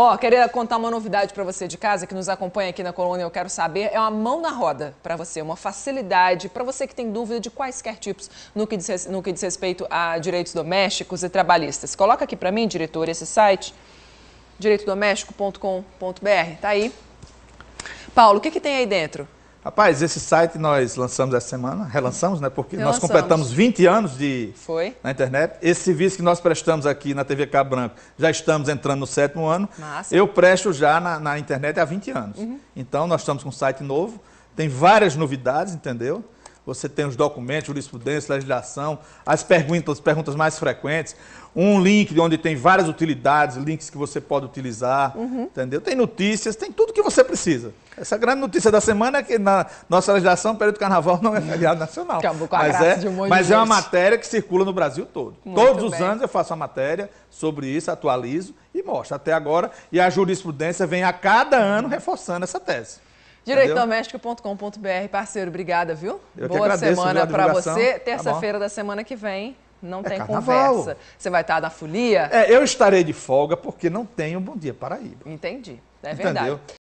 Ó, oh, queria contar uma novidade para você de casa que nos acompanha aqui na coluna Eu Quero Saber. É uma mão na roda para você, uma facilidade para você que tem dúvida de quaisquer tipos no que diz, no que diz respeito a direitos domésticos e trabalhistas. Coloca aqui para mim, diretor, esse site, direitodoméstico.com.br. Tá aí. Paulo, o que, que tem aí dentro? Rapaz, esse site nós lançamos essa semana, relançamos, né? Porque Relançamos. nós completamos 20 anos de Foi. na internet. Esse serviço que nós prestamos aqui na TV Cabo Branco, já estamos entrando no sétimo ano. Massa. Eu presto já na, na internet há 20 anos. Uhum. Então, nós estamos com um site novo, tem várias novidades, entendeu? Você tem os documentos, jurisprudência, legislação, as perguntas, as perguntas mais frequentes. Um link onde tem várias utilidades, links que você pode utilizar, uhum. entendeu? Tem notícias, tem tudo que você precisa. Essa grande notícia da semana é que na nossa legislação, o período do carnaval não é feriado nacional. Acabou com a mas é, de um monte Mas de é uma matéria que circula no Brasil todo. Muito Todos bem. os anos eu faço uma matéria sobre isso, atualizo e mostro até agora. E a jurisprudência vem a cada ano reforçando essa tese. Direitodoméstico.com.br, parceiro, obrigada, viu? Eu Boa agradeço, semana para você. Tá Terça-feira tá da semana que vem, não é tem carnaval. conversa. Você vai estar na folia? É, eu estarei de folga porque não tenho Bom Dia Paraíba. Entendi, é Entendeu? verdade.